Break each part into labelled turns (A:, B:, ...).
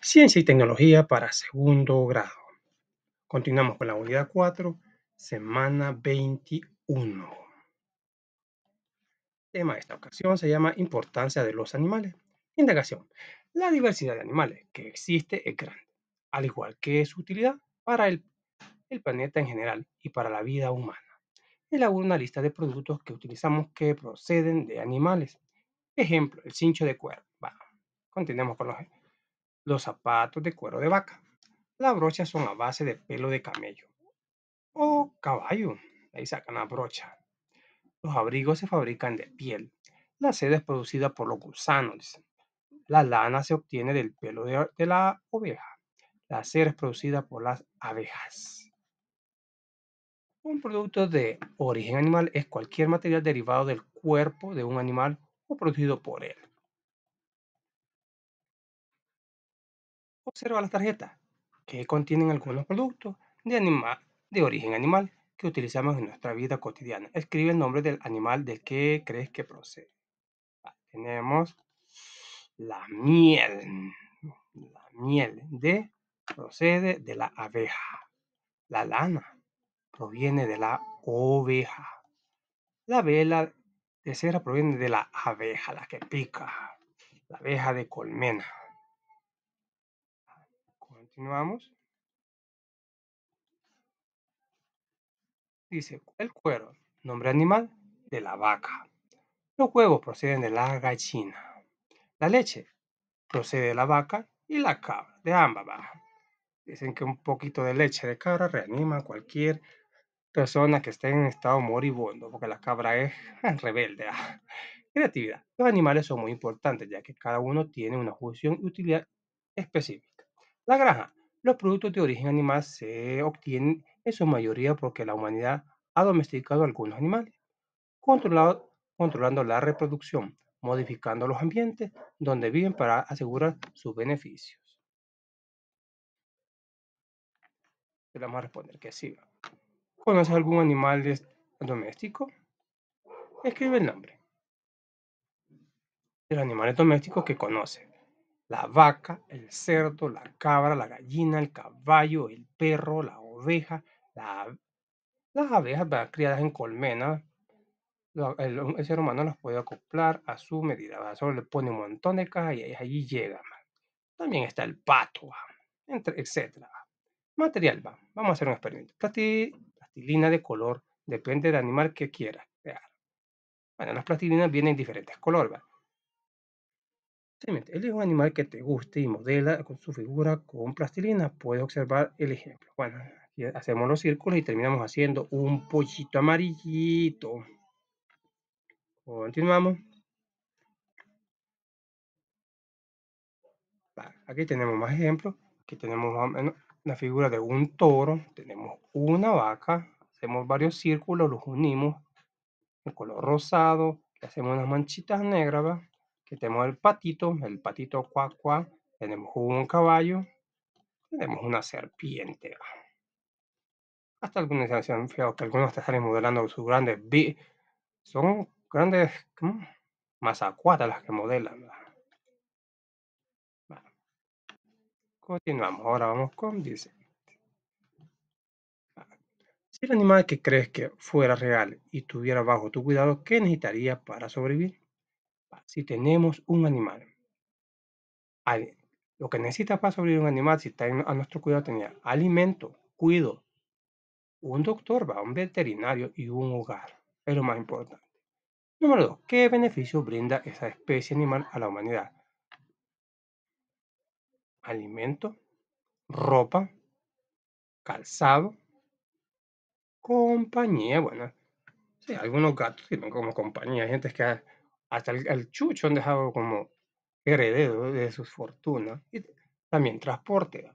A: Ciencia y Tecnología para segundo grado. Continuamos con la unidad 4, semana 21. El tema de esta ocasión se llama Importancia de los animales. Indagación. La diversidad de animales que existe es grande, al igual que su utilidad para el, planeta en general y para la vida humana. Elabora una lista de productos que utilizamos que proceden de animales. Ejemplo, el cincho de cuervo. Continuamos con los los zapatos de cuero de vaca. Las brochas son a base de pelo de camello o caballo. Ahí sacan la brocha. Los abrigos se fabrican de piel. La seda es producida por los gusanos. La lana se obtiene del pelo de, la oveja. La cera es producida por las abejas. Un producto de origen animal es cualquier material derivado del cuerpo de un animal o producido por él. Observa las tarjetas, que contienen algunos productos de, origen animal que utilizamos en nuestra vida cotidiana. Escribe el nombre del animal de que crees que procede. Ah, tenemos la miel. La miel de procede de la abeja. La lana proviene de la oveja. La vela de cera proviene de la abeja, la que pica. La abeja de colmena. Continuamos. Dice, el cuero, nombre animal, de la vaca. Los huevos proceden de la gallina. La leche procede de la vaca y la cabra, de ambas bajas. Dicen que un poquito de leche de cabra reanima a cualquier persona que esté en estado moribundo, porque la cabra es rebelde. Ah. Creatividad. Los animales son muy importantes, ya que cada uno tiene una función y utilidad específica. La granja. Los productos de origen animal se obtienen en su mayoría porque la humanidad ha domesticado algunos animales, controlando la reproducción, modificando los ambientes donde viven para asegurar sus beneficios. Le vamos a responder que sí. ¿Conoces algún animal doméstico? Escribe el nombre. De los animales domésticos que conoce la vaca, el cerdo, la cabra, la gallina, el caballo, el perro, la oveja, las abejas criadas en colmena. El, ser humano las puede acoplar a su medida. Solo le pone un montón de cajas y allí llega. También está el pato, entre, etc. Material, va. vamos a hacer un experimento. Plastilina de color, depende del animal que quieras crear. Bueno, las plastilinas vienen en diferentes colores él elige un animal que te guste y modela con su figura con plastilina. Puedes observar el ejemplo. Bueno, hacemos los círculos y terminamos haciendo un pollito amarillito. Continuamos. aquí tenemos más ejemplos. Aquí tenemos la figura de un toro. Tenemos una vaca. Hacemos varios círculos, los unimos el color rosado. hacemos unas manchitas negras, tenemos el patito, el patito cuac tenemos un caballo, tenemos una serpiente. Hasta algunos se han que algunos te modelando sus grandes, son grandes más las que modelan. Continuamos, ahora vamos con dice. Ah, si el animal que crees que fuera real y estuviera bajo tu cuidado, ¿qué necesitaría para sobrevivir? si tenemos un animal. Lo que necesita para sobrevivir un animal, si está a nuestro cuidado, tenía alimento, cuido, un doctor, va, un veterinario y un hogar. Es lo más importante. Número dos, ¿Qué beneficio brinda esa especie animal a la humanidad? Alimento, ropa, calzado, compañía. Bueno, sí, algunos gatos sirven como compañía. Hay gente que hasta el, chucho han dejado como heredero de sus fortunas. Y también transporte.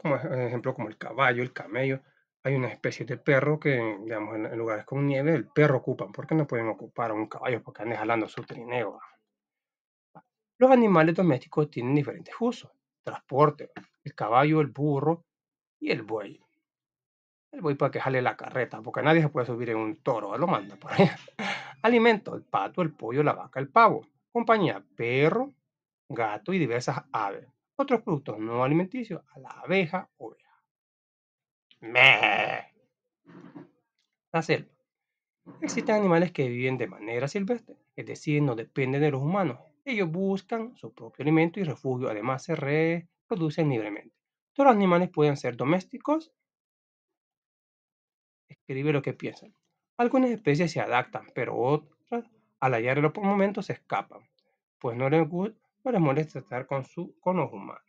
A: Como ejemplo, como el caballo, el camello. Hay una especie de perro que, digamos, en, lugares con nieve, el perro ocupan. ¿Por qué no pueden ocupar a un caballo? Porque andan jalando su trineo. Los animales domésticos tienen diferentes usos. Transporte, el caballo, el burro y el buey. El buey para que jale la carreta, porque nadie se puede subir en un toro, lo manda por ahí. Alimento, el pato, el pollo, la vaca, el pavo. Compañía, perro, gato y diversas aves. Otros productos no alimenticios, a la abeja, oveja. ¡Meh! La selva. Existen animales que viven de manera silvestre, es decir, no dependen de los humanos. Ellos buscan su propio alimento y refugio, además se reproducen libremente. Todos los animales pueden ser domésticos. Escribe lo que piensan. Algunas especies se adaptan, pero otras, al hallarlo por momento, se escapan, pues no les, no les molesta estar con, su, los humanos.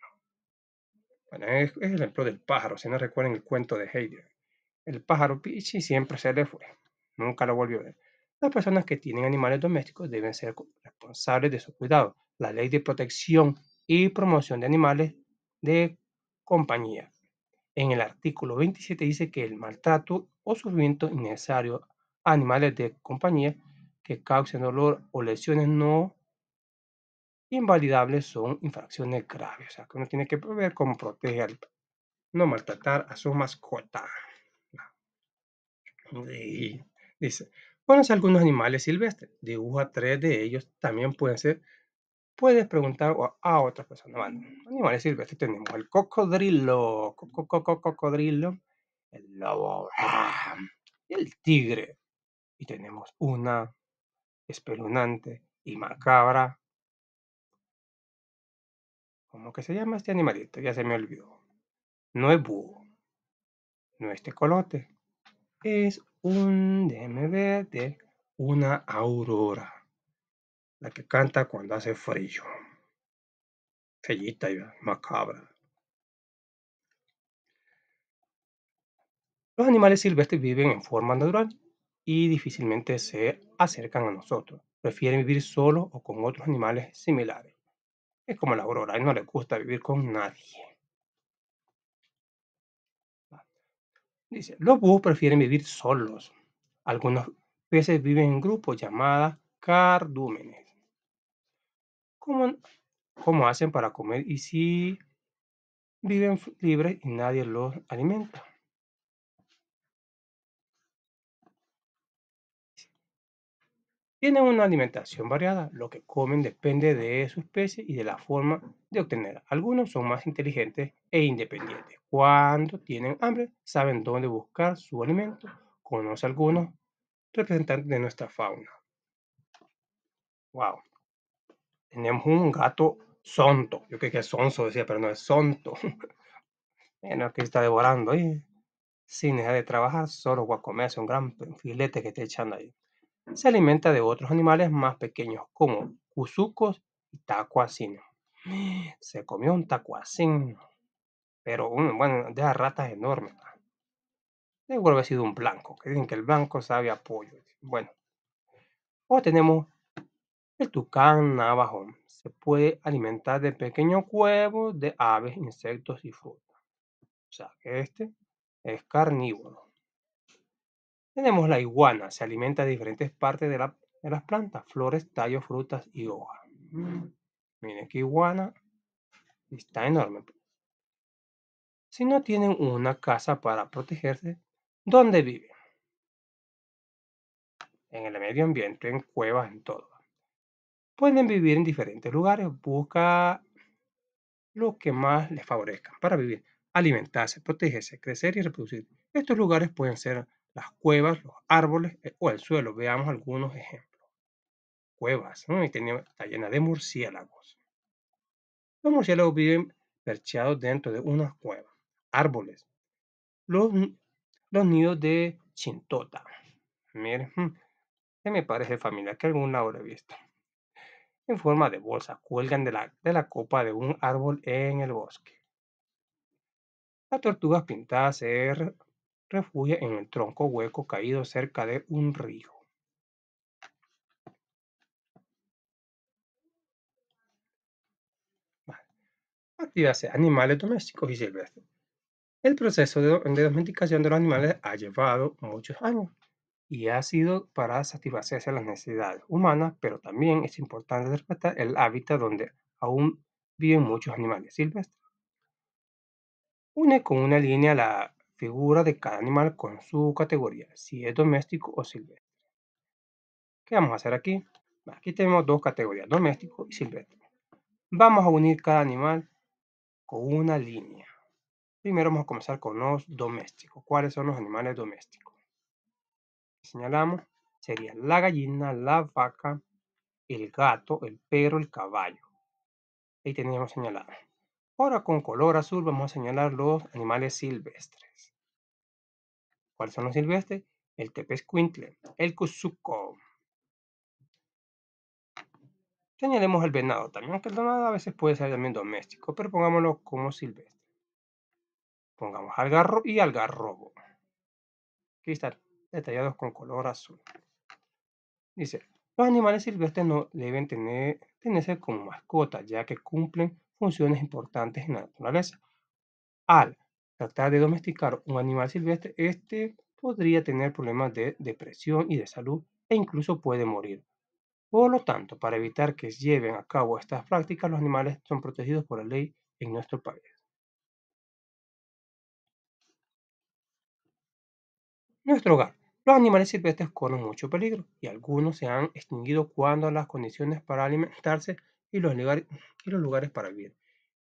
A: Bueno, es, el ejemplo del pájaro, si no recuerdan el cuento de Heidegger. El pájaro Pichi siempre se le fue, nunca lo volvió a ver. Las personas que tienen animales domésticos deben ser responsables de su cuidado. La ley de protección y promoción de animales de compañía. En el artículo 27 dice que el maltrato o sufrimiento innecesario animales de compañía que causen dolor o lesiones no invalidables son infracciones graves. O sea, que uno tiene que ver cómo proteger, no maltratar a su mascota. dice, conoce algunos animales silvestres, dibuja tres de ellos, también pueden ser, puedes preguntar a otra persona. animales silvestres tenemos el cocodrilo, cocodrilo, el lobo ¡ah! y el tigre y tenemos una espeluznante y macabra. ¿Cómo que se llama este animalito? Ya se me olvidó. No es búho. No es tecolote. Es un, DMV de una aurora. La que canta cuando hace frío. Fellita y macabra. Los animales silvestres viven en forma natural y difícilmente se acercan a nosotros. Prefieren vivir solos o con otros animales similares. Es como la aurora, a él no le gusta vivir con nadie. Ah, dice, los búhos prefieren vivir solos. Algunos peces viven en grupos llamadas cardúmenes. ¿Cómo hacen para comer y si viven libres y nadie los alimenta? Tienen una alimentación variada, lo que comen depende de su especie y de la forma de obtener. Algunos son más inteligentes e independientes. Cuando tienen hambre, saben dónde buscar su alimento. Conoce algunos representantes de nuestra fauna. Wow. Tenemos un gato sonto. Yo creo que es sonso, decía, pero no es sonto. bueno, que está devorando ahí. Sin dejar de trabajar, solo va a un gran filete que está echando ahí. Se alimenta de otros animales más pequeños como cuzucos y tacuacinos. Se comió un tacuacín, pero un, bueno, deja ratas enormes. Debe ha sido un blanco, que dicen que el blanco sabe a pollo. Bueno, o tenemos el tucán navajón. Se puede alimentar de pequeños huevos de aves, insectos y frutas. O sea que este es carnívoro. Tenemos la iguana, se alimenta de diferentes partes de, las plantas, flores, tallos, frutas y hojas. Mm, miren qué iguana, está enorme. Si no tienen una casa para protegerse, ¿dónde viven? En el medio ambiente, en cuevas, en todo. Pueden vivir en diferentes lugares, busca lo que más les favorezca para vivir, alimentarse, protegerse, crecer y reproducir. Estos lugares pueden ser las cuevas, los árboles eh, o el suelo. Veamos algunos ejemplos. Cuevas, está llena de murciélagos. Los murciélagos viven percheados dentro de unas cuevas. Árboles. Los, nidos de chintota. Miren, hmm, que me parece familiar que algún lado he visto. En forma de bolsa, cuelgan de la, copa de un árbol en el bosque. Las tortugas pintadas se refugia en el tronco hueco caído cerca de un río. Activarse Animales domésticos y silvestres. El proceso de, domesticación de los animales ha llevado muchos años y ha sido para satisfacerse las necesidades humanas, pero también es importante respetar el hábitat donde aún viven muchos animales silvestres. Une con una línea la figura de cada animal con su categoría, si es doméstico o silvestre. ¿Qué vamos a hacer aquí? Aquí tenemos dos categorías, doméstico y silvestre. Vamos a unir cada animal con una línea. Primero vamos a comenzar con los domésticos. ¿Cuáles son los animales domésticos? Señalamos, sería la gallina, la vaca, el gato, el perro, el caballo. Ahí teníamos señalado. Ahora con color azul vamos a señalar los animales silvestres. ¿Cuáles son los silvestres? El tepezcuintle, el cuzuco. Señalemos el venado también, aunque el venado a veces puede ser también doméstico, pero pongámoslo como silvestre. Pongamos al garro y algarrobo. Aquí están detallados con color azul. Dice, los animales silvestres no deben tener, tenerse como mascotas, ya que cumplen funciones importantes en la naturaleza. Al tratar de domesticar un animal silvestre, este podría tener problemas de depresión y de salud e incluso puede morir. Por lo tanto, para evitar que lleven a cabo estas prácticas, los animales son protegidos por la ley en nuestro país. Nuestro hogar. Los animales silvestres corren mucho peligro y algunos se han extinguido cuando las condiciones para alimentarse y los, lugares para vivir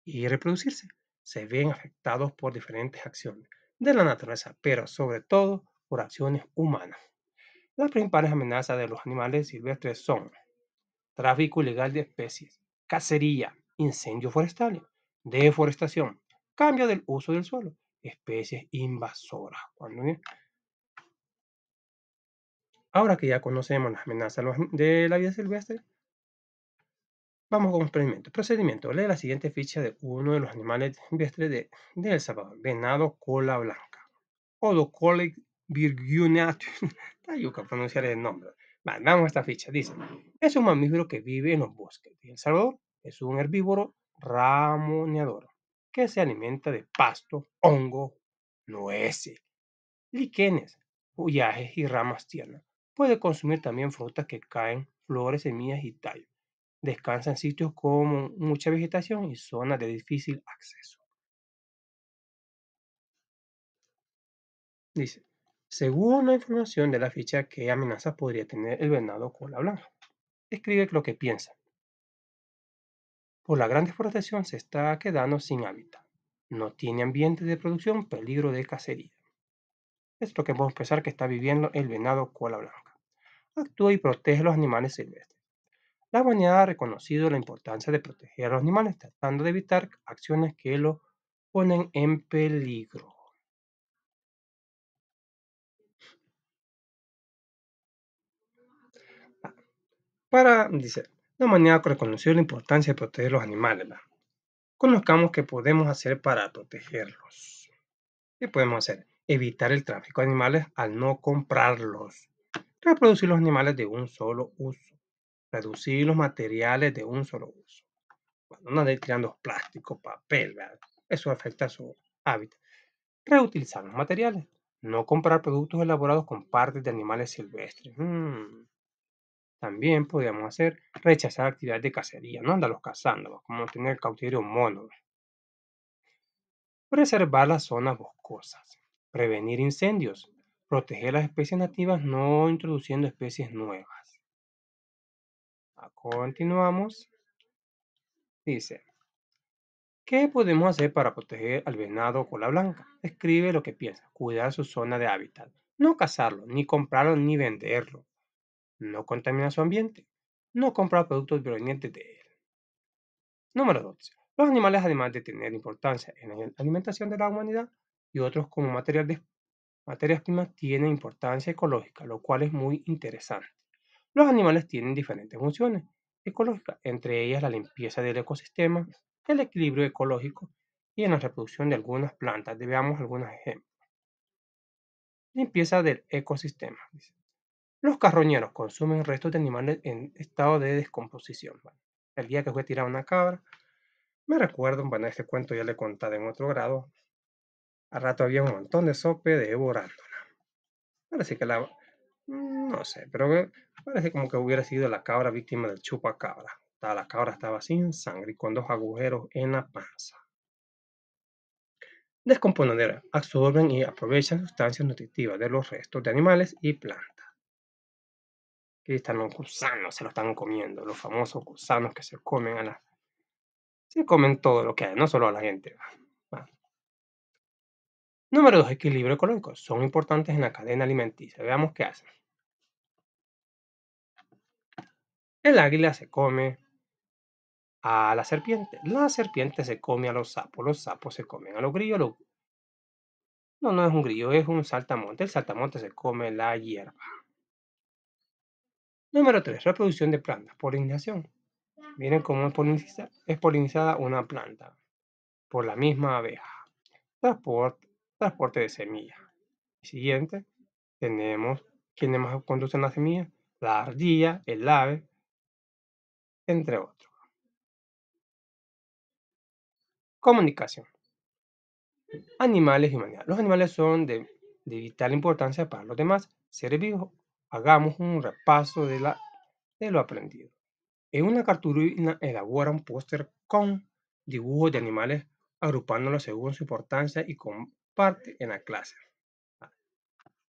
A: y reproducirse se ven afectados por diferentes acciones de la naturaleza, pero sobre todo por acciones humanas. Las principales amenazas de los animales silvestres son tráfico ilegal de especies, cacería, incendios forestales, deforestación, cambio del uso del suelo, especies invasoras. Ahora que ya conocemos las amenazas de la vida silvestre, Vamos con experimento. Procedimiento. Lee la siguiente ficha de uno de los animales silvestres de, El Salvador. Venado cola blanca. Odocolic no Está que pronunciar el nombre. Vale, vamos esta ficha. Dice, es un mamífero que vive en los bosques El Salvador. Es un herbívoro ramoneador que se alimenta de pasto, hongo, nueces, líquenes, follajes y ramas tiernas. Puede consumir también frutas que caen, flores, semillas y tallos descansa en sitios con mucha vegetación y zonas de difícil acceso. Dice, según la información de la ficha, ¿qué amenaza podría tener el venado cola blanca? Escribe lo que piensa. Por la gran deforestación se está quedando sin hábitat. No tiene ambiente de producción, peligro de cacería. Es lo que podemos pensar que está viviendo el venado cola blanca. Actúa y protege los animales silvestres la mañana ha reconocido la importancia de proteger a los animales, tratando de evitar acciones que lo ponen en peligro. Para, dice, la mañana ha reconocido la importancia de proteger a los animales. Conozcamos qué podemos hacer para protegerlos. ¿Qué podemos hacer? Evitar el tráfico de animales al no comprarlos. Reproducir los animales de un solo uso reducir los materiales de un solo uso. Cuando uno anda tirando plástico, papel, ¿verdad? eso afecta a su hábitat. Reutilizar los materiales. No comprar productos elaborados con partes de animales silvestres. Mm. También podríamos hacer rechazar actividades de cacería. No andarlos cazando, como tener cautiverio mono. Preservar las zonas boscosas. Prevenir incendios. Proteger las especies nativas no introduciendo especies nuevas Ah, continuamos. Dice, ¿qué podemos hacer para proteger al venado cola blanca? Escribe lo que piensa, cuidar su zona de hábitat, no cazarlo, ni comprarlo, ni venderlo, no contaminar su ambiente, no comprar productos provenientes de él. Número 12. Los animales, además de tener importancia en la alimentación de la humanidad y otros como materiales materias primas, tienen importancia ecológica, lo cual es muy interesante. Los animales tienen diferentes funciones ecológicas, entre ellas la limpieza del ecosistema, el equilibrio ecológico y en la reproducción de algunas plantas. Veamos algunos ejemplos. Limpieza del ecosistema. Los carroñeros consumen restos de animales en estado de descomposición. el día que fue tirada una cabra, me recuerdo, bueno, este cuento ya le contado en otro grado. Al rato había un montón de sope devorándola. Ahora que la, Mm, no sé, pero parece como que hubiera sido la cabra víctima del chupacabra. La cabra estaba sin sangre y con dos agujeros en la panza. Descomponedera. Absorben y aprovechan sustancias nutritivas de los restos de animales y plantas. Aquí están los gusanos, se lo están comiendo. Los famosos gusanos que se comen a la... Se comen todo lo que hay, no solo a la gente. Número 2. Equilibrio ecológico. Son importantes en la cadena alimenticia. Veamos qué hacen. El águila se come a la serpiente. La serpiente se come a los sapos. Los sapos se comen a los grillos. No, no es un grillo, es un saltamonte. El saltamonte se come la hierba. Número 3. Reproducción de plantas. Polinización. Miren cómo es polinizada, es polinizada una planta por la misma abeja. Transporte transporte de semillas. Siguiente, tenemos quienes más conducen la semilla, la ardilla, el ave, entre otros. Comunicación. Animales y humanidad. Los animales son de, vital importancia para los demás seres vivos. Hagamos un repaso de, la, de lo aprendido. En una cartulina elabora un póster con dibujos de animales agrupándolos según su importancia y con parte en la clase. Ah,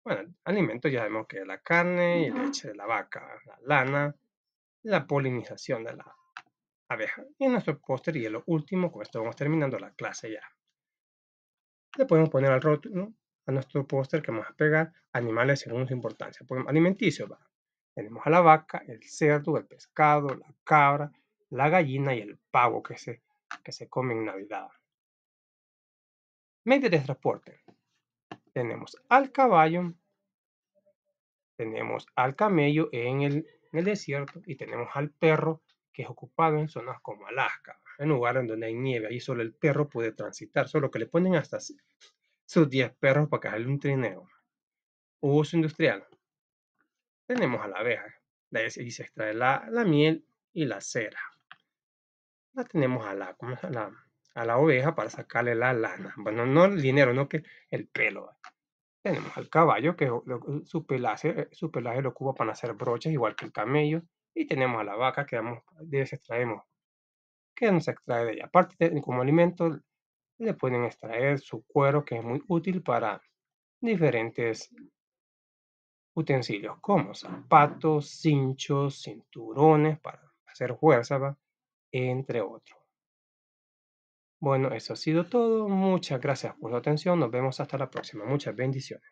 A: bueno, alimentos ya vemos que la carne y leche de la vaca, la lana, la polinización de la abeja. Y nuestro póster y lo último, con esto vamos terminando la clase ya. Le podemos poner al rótulo, a nuestro póster que vamos a pegar, animales según su importancia. alimenticio, va. Tenemos a la vaca, el cerdo, el pescado, la cabra, la gallina y el pavo que se, que se come en Navidad. Medios de transporte. Tenemos al caballo, tenemos al camello en el, desierto y tenemos al perro que es ocupado en zonas como Alaska, en lugares donde hay nieve. Ahí solo el perro puede transitar, solo que le ponen hasta sus 10 perros para caerle un trineo. Uso industrial. Tenemos a la abeja. De ahí se extrae la, miel y la cera. La tenemos a a la, a la oveja para sacarle la lana. Bueno, no el dinero, no que el pelo. Tenemos al caballo que su, pelaje, su pelaje lo ocupa para hacer brochas, igual que el camello. Y tenemos a la vaca que de extraemos, que nos extrae de ella. Aparte, como alimento, le pueden extraer su cuero, que es muy útil para diferentes utensilios, como zapatos, cinchos, cinturones para hacer fuerza, entre otros. Bueno, eso ha sido todo. Muchas gracias por su atención. Nos vemos hasta la próxima. Muchas bendiciones.